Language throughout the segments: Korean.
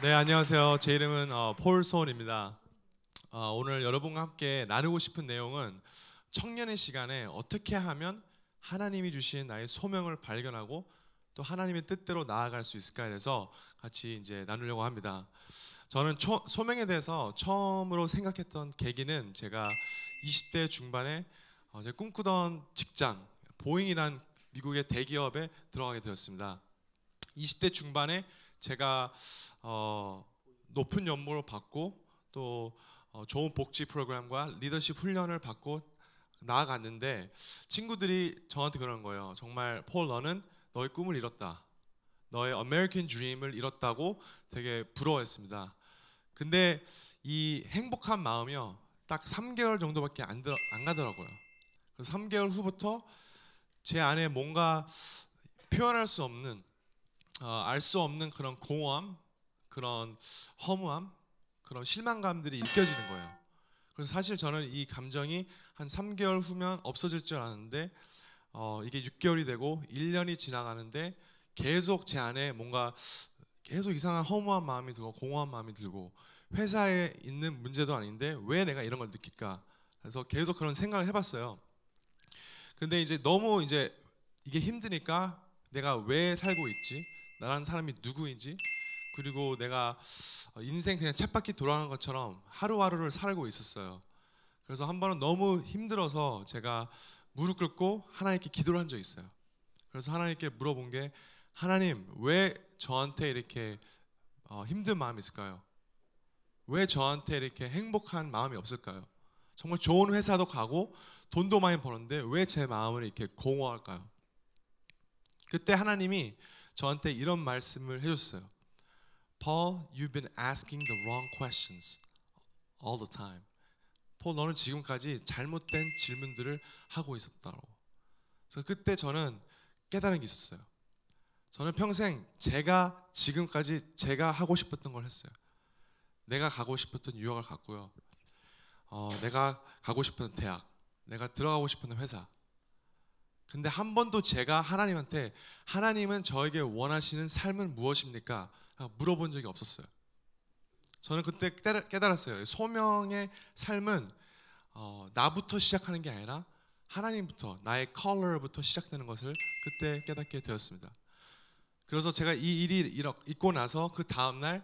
네, 안녕하세요. 제 이름은 어, 폴 소원입니다. 어, 오늘 여러분과 함께 나누고 싶은 내용은 청년의 시간에 어떻게 하면 하나님이 주신 나의 소명을 발견하고 또 하나님의 뜻대로 나아갈 수 있을까에 대해서 같이 이제 나누려고 합니다. 저는 초, 소명에 대해서 처음으로 생각했던 계기는 제가 20대 중반에 어, 제가 꿈꾸던 직장 보잉이란 미국의 대기업에 들어가게 되었습니다. 20대 중반에 제가 어, 높은 연봉을 받고 또 어, 좋은 복지 프로그램과 리더십 훈련을 받고 나아갔는데 친구들이 저한테 그런 거예요. 정말 폴 너는 너의 꿈을 이뤘다. 너의 American Dream을 이뤘다고 되게 부러워했습니다. 근데 이 행복한 마음이요 딱 3개월 정도밖에 안, 들어, 안 가더라고요. 그래서 3개월 후부터 제 안에 뭔가 표현할 수 없는 어, 알수 없는 그런 공허함, 그런 허무함, 그런 실망감들이 느껴지는 거예요. 그래서 사실 저는 이 감정이 한 3개월 후면 없어질 줄알는데 어, 이게 6개월이 되고 1년이 지나가는데 계속 제 안에 뭔가 계속 이상한 허무한 마음이 들고 공허한 마음이 들고 회사에 있는 문제도 아닌데 왜 내가 이런 걸 느낄까? 그래서 계속 그런 생각을 해봤어요. 근데 이제 너무 이제 이게 힘드니까 내가 왜 살고 있지? 나라는 사람이 누구인지 그리고 내가 어, 인생 그냥 쳇바퀴 돌아가는 것처럼 하루하루를 살고 있었어요. 그래서 한 번은 너무 힘들어서 제가 무릎 꿇고 하나님께 기도를 한 적이 있어요. 그래서 하나님께 물어본 게 하나님 왜 저한테 이렇게 어, 힘든 마음이 있을까요? 왜 저한테 이렇게 행복한 마음이 없을까요? 정말 좋은 회사도 가고 돈도 많이 버는데 왜 제 마음을 이렇게 공허할까요? 그때 하나님이 저한테 이런 말씀을 해줬어요. Paul, you've been asking the wrong questions all the time. 폴, 너는 지금까지 잘못된 질문들을 하고 있었다고. 그래서 그때 저는 깨달은 게 있었어요. 저는 평생 제가 지금까지 제가 하고 싶었던 걸 했어요. 내가 가고 싶었던 유학을 갔고요. 어, 내가 가고 싶은 대학, 내가 들어가고 싶은 회사, 근데 한 번도 제가 하나님한테 하나님은 저에게 원하시는 삶은 무엇입니까? 아, 물어본 적이 없었어요. 저는 그때 깨달았어요. 소명의 삶은 어, 나부터 시작하는 게 아니라 하나님부터 나의 컬러부터 시작되는 것을 그때 깨닫게 되었습니다. 그래서 제가 이 일이 있고 나서 그 다음 날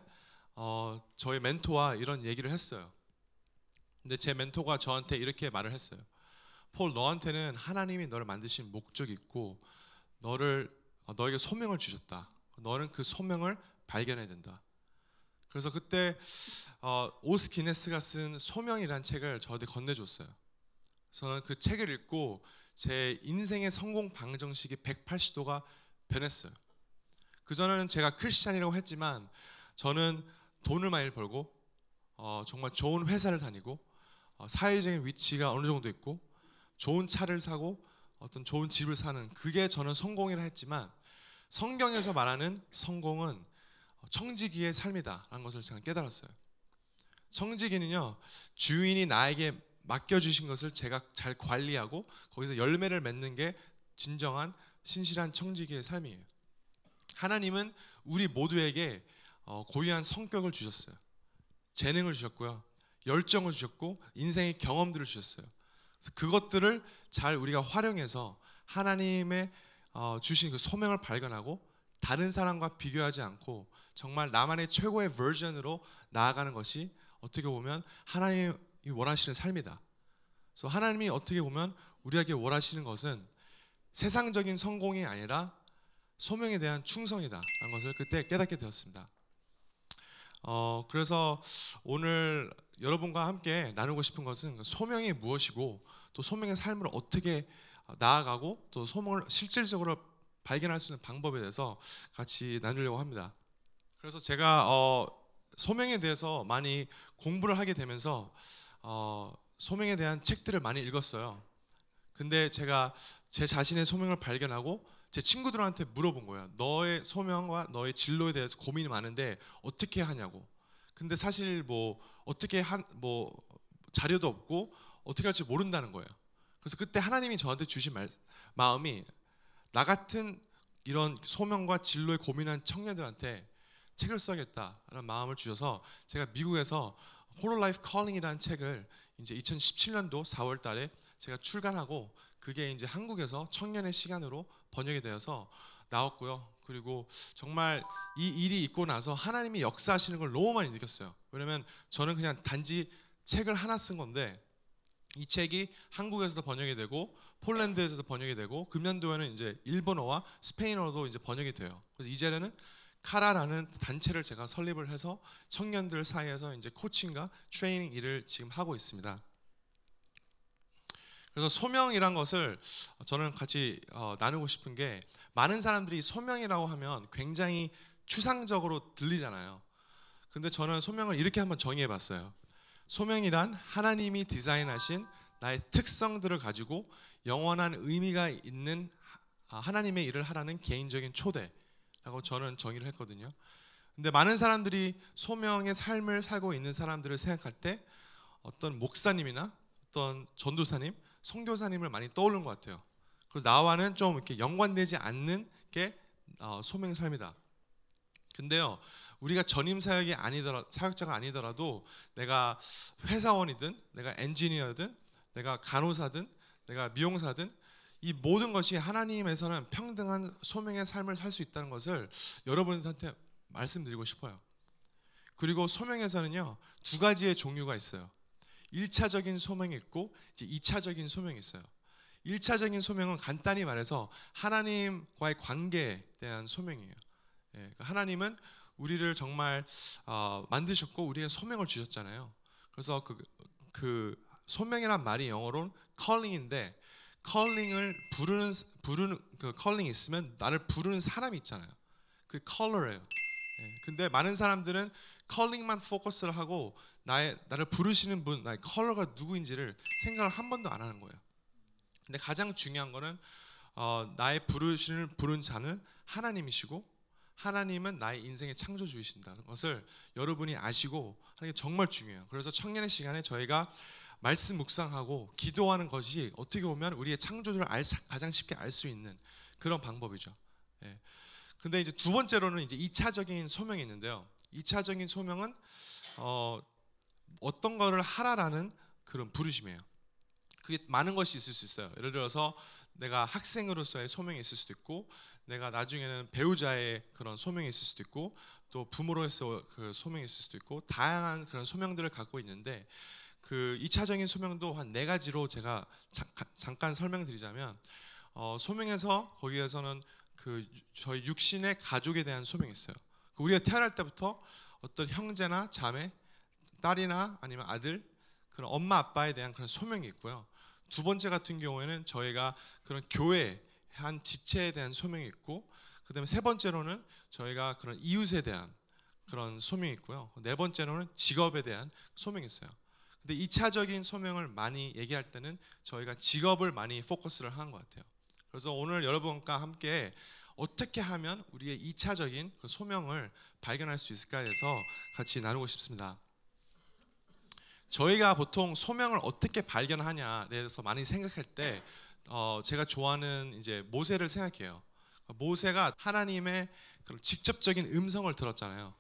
어, 저의 멘토와 이런 얘기를 했어요. 근데 제 멘토가 저한테 이렇게 말을 했어요. 폴 너한테는 하나님이 너를 만드신 목적이 있고 너를 어, 너에게 소명을 주셨다. 너는 그 소명을 발견해야 된다. 그래서 그때 어, 오스 기네스가 쓴 소명이란 책을 저한테 건네줬어요. 저는 그 책을 읽고 제 인생의 성공 방정식이 180도가 변했어요. 그 전에는 제가 크리스찬이라고 했지만 저는 돈을 많이 벌고 어, 정말 좋은 회사를 다니고 어, 사회적인 위치가 어느 정도 있고 좋은 차를 사고 어떤 좋은 집을 사는 그게 저는 성공이라 했지만 성경에서 말하는 성공은 청지기의 삶이다라는 것을 제가 깨달았어요. 청지기는요 주인이 나에게 맡겨주신 것을 제가 잘 관리하고 거기서 열매를 맺는 게 진정한 신실한 청지기의 삶이에요. 하나님은 우리 모두에게 어, 고유한 성격을 주셨어요. 재능을 주셨고요. 열정을 주셨고 인생의 경험들을 주셨어요. 그것들을 잘 우리가 활용해서 하나님의 어, 주신 그 소명을 발견하고 다른 사람과 비교하지 않고 정말 나만의 최고의 버전으로 나아가는 것이 어떻게 보면 하나님이 원하시는 삶이다. 그래서 하나님이 어떻게 보면 우리에게 원하시는 것은 세상적인 성공이 아니라 소명에 대한 충성이다라는 것을 그때 깨닫게 되었습니다. 어, 그래서 오늘 여러분과 함께 나누고 싶은 것은 소명이 무엇이고 또 소명의 삶을 어떻게 나아가고 또 소명을 실질적으로 발견할 수 있는 방법에 대해서 같이 나누려고 합니다. 그래서 제가 어, 소명에 대해서 많이 공부를 하게 되면서 어, 소명에 대한 책들을 많이 읽었어요. 근데 제가 제 자신의 소명을 발견하고 제 친구들한테 물어본 거예요. 너의 소명과 너의 진로에 대해서 고민이 많은데 어떻게 하냐고. 근데 사실 뭐 어떻게 한 뭐 자료도 없고 어떻게 할지 모른다는 거예요. 그래서 그때 하나님이 저한테 주신 말, 마음이 나 같은 이런 소명과 진로에 고민한 청년들한테 책을 써야겠다라는 마음을 주셔서 제가 미국에서 홀로 라이프 컬링이라는 책을 이제 2017년도 4월 달에 제가 출간하고 그게 이제 한국에서 청년의 시간으로 번역이 되어서 나왔고요. 그리고 정말 이 일이 있고 나서 하나님이 역사하시는 걸 너무 많이 느꼈어요. 왜냐면 저는 그냥 단지 책을 하나 쓴 건데 이 책이 한국에서도 번역이 되고 폴란드에서도 번역이 되고 금년도에는 이제 일본어와 스페인어도 이제 번역이 돼요. 그래서 이제는 카라라는 단체를 제가 설립을 해서 청년들 사이에서 이제 코칭과 트레이닝 일을 지금 하고 있습니다. 그래서 소명이란 것을 저는 같이 어, 나누고 싶은 게 많은 사람들이 소명이라고 하면 굉장히 추상적으로 들리잖아요. 근데 저는 소명을 이렇게 한번 정의해 봤어요. 소명이란 하나님이 디자인하신 나의 특성들을 가지고 영원한 의미가 있는 하나님의 일을 하라는 개인적인 초대라고 저는 정의를 했거든요. 근데 많은 사람들이 소명의 삶을 살고 있는 사람들을 생각할 때 어떤 목사님이나 어떤 전도사님 선교사님을 많이 떠올른 것 같아요. 그래서 나와는 좀 이렇게 연관되지 않는 게 어, 소명 삶이다. 근데요, 우리가 전임 사역이 아니더라 사역자가 아니더라도 내가 회사원이든 내가 엔지니어든 내가 간호사든 내가 미용사든 이 모든 것이 하나님에서는 평등한 소명의 삶을 살 수 있다는 것을 여러분한테 말씀드리고 싶어요. 그리고 소명에서는요 두 가지의 종류가 있어요. 1차적인 소명이 있고 이제 2차적인 소명이 있어요. 1차적인 소명은 간단히 말해서 하나님과의 관계에 대한 소명이에요. 예, 그러니까 하나님은 우리를 정말 어, 만드셨고 우리의 소명을 주셨잖아요. 그래서 그, 그 소명이란 말이 영어로는 calling인데 calling을 부르는 부르는 그 calling 있으면 나를 부르는 사람이 있잖아요. 그 caller예요. 예. 근데 많은 사람들은 컬링만 포커스를 하고 나의 나를 부르시는 분, 나의 컬러가 누구인지를 생각을 한 번도 안 하는 거예요. 근데 가장 중요한 거는 어, 나의 부르시는 부른 자는 하나님이시고 하나님은 나의 인생의 창조주이신다는 것을 여러분이 아시고 하는 게 정말 중요해요. 그래서 청년의 시간에 저희가 말씀 묵상하고 기도하는 것이 어떻게 보면 우리의 창조주를 알, 가장 쉽게 알 수 있는 그런 방법이죠. 예. 근데 이제 두 번째로는 이제 2차적인 소명이 있는데요. 2차적인 소명은 어, 어떤 거를 하라라는 그런 부르심이에요. 그게 많은 것이 있을 수 있어요. 예를 들어서 내가 학생으로서의 소명이 있을 수도 있고, 내가 나중에는 배우자의 그런 소명이 있을 수도 있고, 또 부모로서 그 소명이 있을 수도 있고, 다양한 그런 소명들을 갖고 있는데 그 2차적인 소명도 한 네 가지로 제가 잠깐, 잠깐 설명드리자면 어, 소명에서 거기에서는 그 저희 육신의 가족에 대한 소명이 있어요. 그 우리가 태어날 때부터 어떤 형제나 자매, 딸이나 아니면 아들 그런 엄마 아빠에 대한 그런 소명이 있고요. 두 번째 같은 경우에는 저희가 그런 교회 한 지체에 대한 소명이 있고 그다음에 세 번째로는 저희가 그런 이웃에 대한 그런 소명이 있고요. 네 번째로는 직업에 대한 소명이 있어요. 근데 2차적인 소명을 많이 얘기할 때는 저희가 직업을 많이 포커스를 한것 같아요. 그래서 오늘 여러분과 함께 어떻게 하면 우리의 2차적인 그 소명을 발견할 수 있을까 해서 같이 나누고 싶습니다. 저희가 보통 소명을 어떻게 발견하냐에 대해서 많이 생각할 때 어, 제가 좋아하는 이제 모세를 생각해요. 모세가 하나님의 그런 직접적인 음성을 들었잖아요.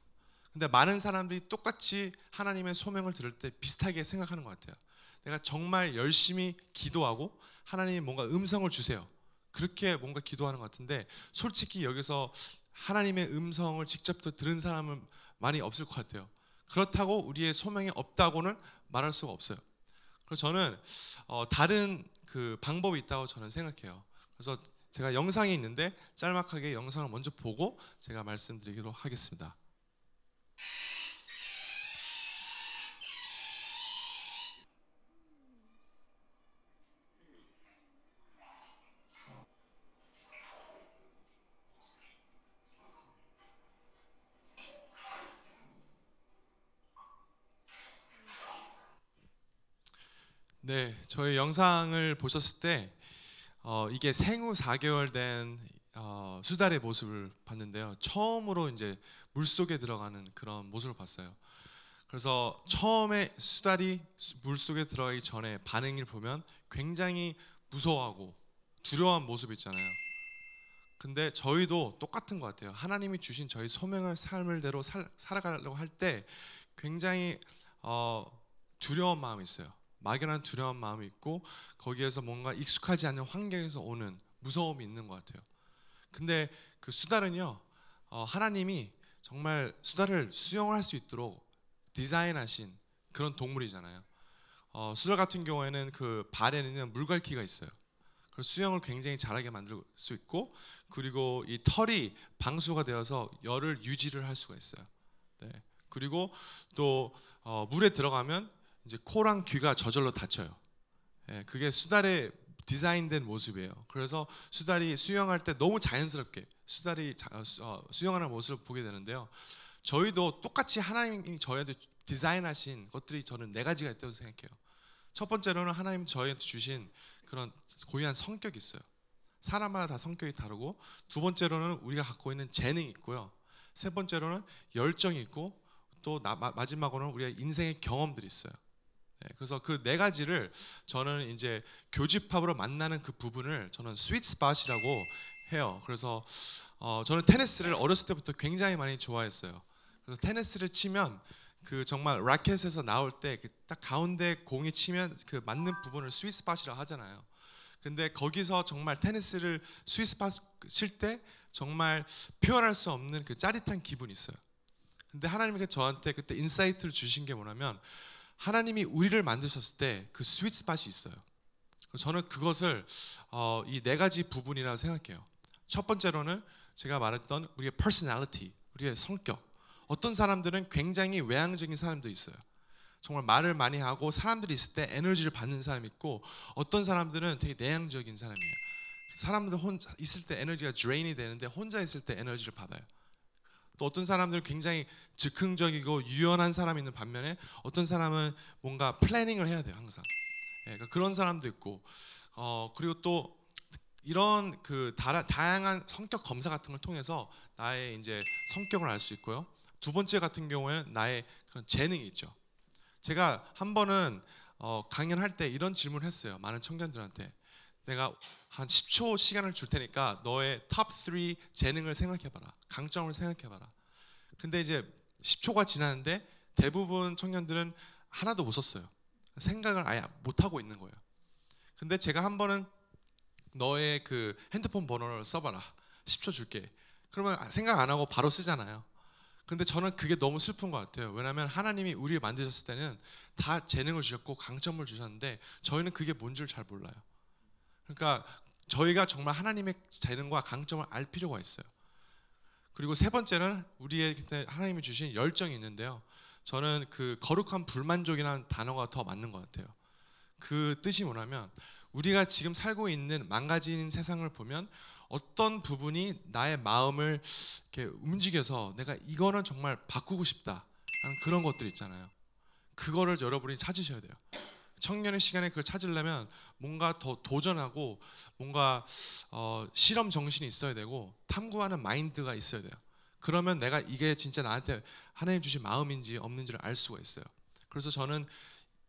근데 많은 사람들이 똑같이 하나님의 소명을 들을 때 비슷하게 생각하는 것 같아요. 내가 정말 열심히 기도하고 하나님 뭔가 음성을 주세요. 그렇게 뭔가 기도하는 것 같은데 솔직히 여기서 하나님의 음성을 직접 들은 사람은 많이 없을 것 같아요. 그렇다고 우리의 소명이 없다고는 말할 수가 없어요. 그래서 저는 어, 다른 그 방법이 있다고 저는 생각해요. 그래서 제가 영상이 있는데 짤막하게 영상을 먼저 보고 제가 말씀드리기로 하겠습니다. 네, 저희 영상을 보셨을 때 어, 이게 생후 4개월 된 어, 수달의 모습을 봤는데요. 처음으로 이제 물 속에 들어가는 그런 모습을 봤어요. 그래서 처음에 수달이 물 속에 들어가기 전에 반응을 보면 굉장히 무서워하고 두려운 모습 이 있잖아요. 근데 저희도 똑같은 것 같아요. 하나님이 주신 저희 소명을 삶을대로 살, 아가려고 할 때 굉장히 어, 두려운 마음이 있어요. 막연한 두려운 마음이 있고 거기에서 뭔가 익숙하지 않은 환경에서 오는 무서움이 있는 것 같아요. 근데 그 수달은요 어, 하나님이 정말 수달을 수영할수 있도록 디자인하신 그런 동물이잖아요. 어, 수달 같은 경우에는 그 발에는 물갈퀴가 있어요. 그 수영을 굉장히 잘하게 만들 수 있고 그리고 이 털이 방수가 되어서 열을 유지를 할 수가 있어요. 네. 그리고 또 어, 물에 들어가면 이제 코랑 귀가 저절로 닫혀요. 예, 그게 수달의 디자인된 모습이에요. 그래서 수달이 수영할 때 너무 자연스럽게 수달이 자, 어, 어, 수영하는 모습을 보게 되는데요. 저희도 똑같이 하나님이 저희한테 디자인하신 것들이 저는 네 가지가 있다고 생각해요. 첫 번째로는 하나님 저희한테 주신 그런 고유한 성격이 있어요. 사람마다 다 성격이 다르고 두 번째로는 우리가 갖고 있는 재능이 있고요. 세 번째로는 열정이 있고 또 마지막으로는 우리의 인생의 경험들이 있어요. 네, 그래서 그 네 가지를 저는 이제 교집합으로 만나는 그 부분을 저는 스윗 스팟이라고 해요. 그래서 어, 저는 테니스를 어렸을 때부터 굉장히 많이 좋아했어요. 그래서 테니스를 치면 그 정말 라켓에서 나올 때딱 그 가운데 공이 치면 그 맞는 부분을 스윗 스팟이라고 하잖아요. 근데 거기서 정말 테니스를 스윗 스팟 칠 때 정말 표현할 수 없는 그 짜릿한 기분이 있어요. 근데 하나님께서 저한테 그때 인사이트를 주신 게 뭐냐면 하나님이 우리를 만드셨을 때 그 스윗 스팟이 있어요. 저는 그것을 어, 이네 가지 부분이라 생각해요. 첫 번째로는 제가 말했던 우리의 personality, 우리의 성격. 어떤 사람들은 굉장히 외향적인 사람들 있어요. 정말 말을 많이 하고 사람들이 있을 때 에너지를 받는 사람이 있고 어떤 사람들은 되게 내향적인 사람이에요. 사람들 혼자 있을 때 에너지가 d r a 이 되는데 혼자 있을 때 에너지를 받아요. 또 어떤 사람들은 굉장히 즉흥적이고 유연한 사람이 있는 반면에 어떤 사람은 뭔가 플래닝을 해야 돼요 항상 예, 그러니까 그런 사람도 있고 어, 그리고 또 이런 그 다, 라 다양한 성격 검사 같은 걸 통해서 나의 이제 성격을 알 수 있고요 두 번째 같은 경우에는 나의 그런 재능이 있죠 제가 한 번은 어, 강연할 때 이런 질문을 했어요 많은 청년들한테 내가 한 10초 시간을 줄 테니까 너의 탑 3 재능을 생각해봐라. 강점을 생각해봐라. 근데 이제 10초가 지났는데 대부분 청년들은 하나도 못 썼어요. 생각을 아예 못하고 있는 거예요. 근데 제가 한 번은 너의 그 핸드폰 번호를 써봐라. 10초 줄게. 그러면 생각 안 하고 바로 쓰잖아요. 근데 저는 그게 너무 슬픈 것 같아요. 왜냐하면 하나님이 우리를 만드셨을 때는 다 재능을 주셨고 강점을 주셨는데 저희는 그게 뭔지를잘 몰라요. 그러니까 저희가 정말 하나님의 재능과 강점을 알 필요가 있어요. 그리고 세 번째는 우리의 하나님이 주신 열정이 있는데요. 저는 그 거룩한 불만족이라는 단어가 더 맞는 것 같아요. 그 뜻이 뭐냐면 우리가 지금 살고 있는 망가진 세상을 보면 어떤 부분이 나의 마음을 이렇게 움직여서 내가 이거는 정말 바꾸고 싶다 그런 것들 있잖아요. 그거를 여러분이 찾으셔야 돼요. 청년의 시간에 그걸 찾으려면 뭔가 더 도전하고 뭔가 어, 실험 정신이 있어야 되고 탐구하는 마인드가 있어야 돼요. 그러면 내가 이게 진짜 나한테 하나님 주신 마음인지 없는지를 알 수가 있어요. 그래서 저는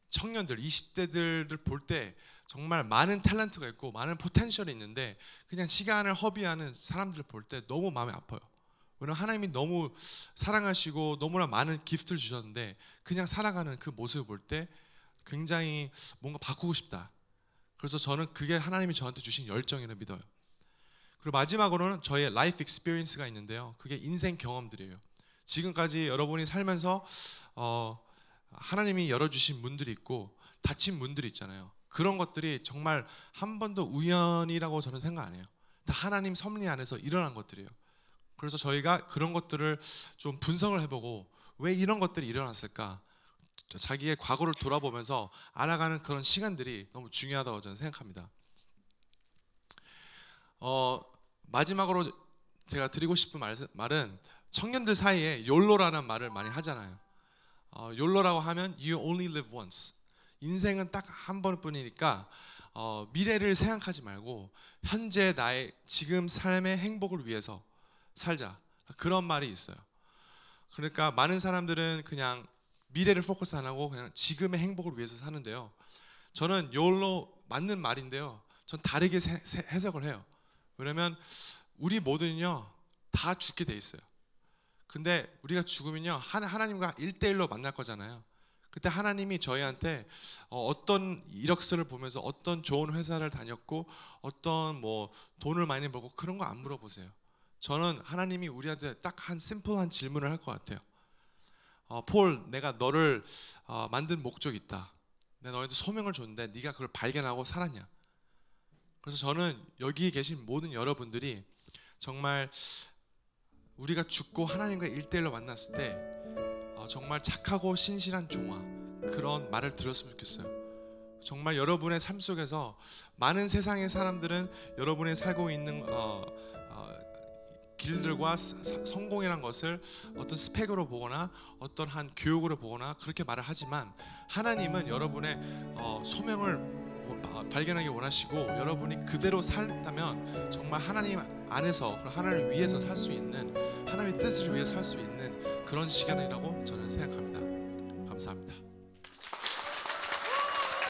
청년들, 20대들을 볼 때 정말 많은 탤런트가 있고 많은 포텐셜이 있는데 그냥 시간을 허비하는 사람들을 볼 때 너무 마음이 아파요. 왜냐면 하 하나님이 너무 사랑하시고 너무나 많은 기프트를 주셨는데 그냥 살아가는 그 모습을 볼때 굉장히 뭔가 바꾸고 싶다. 그래서 저는 그게 하나님이 저한테 주신 열정이라 믿어요. 그리고 마지막으로는 저희의 라이프 익스피리언스가 있는데요. 그게 인생 경험들이에요. 지금까지 여러분이 살면서 어, 하나님이 열어주신 문들이 있고 닫힌 문들이 있잖아요. 그런 것들이 정말 한 번도 우연이라고 저는 생각 안 해요. 다 하나님 섭리 안에서 일어난 것들이에요. 그래서 저희가 그런 것들을 좀 분석을 해보고 왜 이런 것들이 일어났을까? 자기의 과거를 돌아보면서 알아가는 그런 시간들이 너무 중요하다고 저는 생각합니다. 어, 마지막으로 제가 드리고 싶은 말, 은 청년들 사이에 욜로라는 말을 많이 하잖아요. 어, 욜로라고 하면 you only live once. 인생은 딱 한 번뿐이니까 어, 미래를 생각하지 말고 현재 나의 지금 삶의 행복을 위해서 살자. 그런 말이 있어요. 그러니까 많은 사람들은 그냥 미래를 포커스 안 하고 그냥 지금의 행복을 위해서 사는데요. 저는 요로 맞는 말인데요. 전 다르게 세, 세, 해석을 해요. 왜냐면 우리 모두는요 다 죽게 돼 있어요. 근데 우리가 죽으면요 하나, 님과 일대일로 만날 거잖아요. 그때 하나님이 저희한테 어, 어떤 이력서를 보면서 어떤 좋은 회사를 다녔고 어떤 뭐 돈을 많이 벌고 그런 거 안 물어보세요. 저는 하나님이 우리한테 딱 한 심플한 질문을 할 것 같아요. 어, 폴 내가 너를 어, 만든 목적이 있다. 내가 너한테 소명을 줬는데 네가 그걸 발견하고 살았냐. 그래서 저는 여기 계신 모든 여러분들이 정말 우리가 죽고 하나님과 일대일로 만났을 때 어, 정말 착하고 신실한 종아 그런 말을 들었으면 좋겠어요. 정말 여러분의 삶 속에서 많은 세상의 사람들은 여러분이 살고 있는 어, 어, 길들과 성공이란 것을 어떤 스펙으로 보거나 어떤 한 교육으로 보거나 그렇게 말을 하지만 하나님은 여러분의 어, 소명을 발견하기 원하시고 여러분이 그대로 살다면 정말 하나님 안에서 하나님을 위해서 살 수 있는 하나님의 뜻을 위해 살 수 있는 그런 시간이라고 저는 생각합니다. 감사합니다.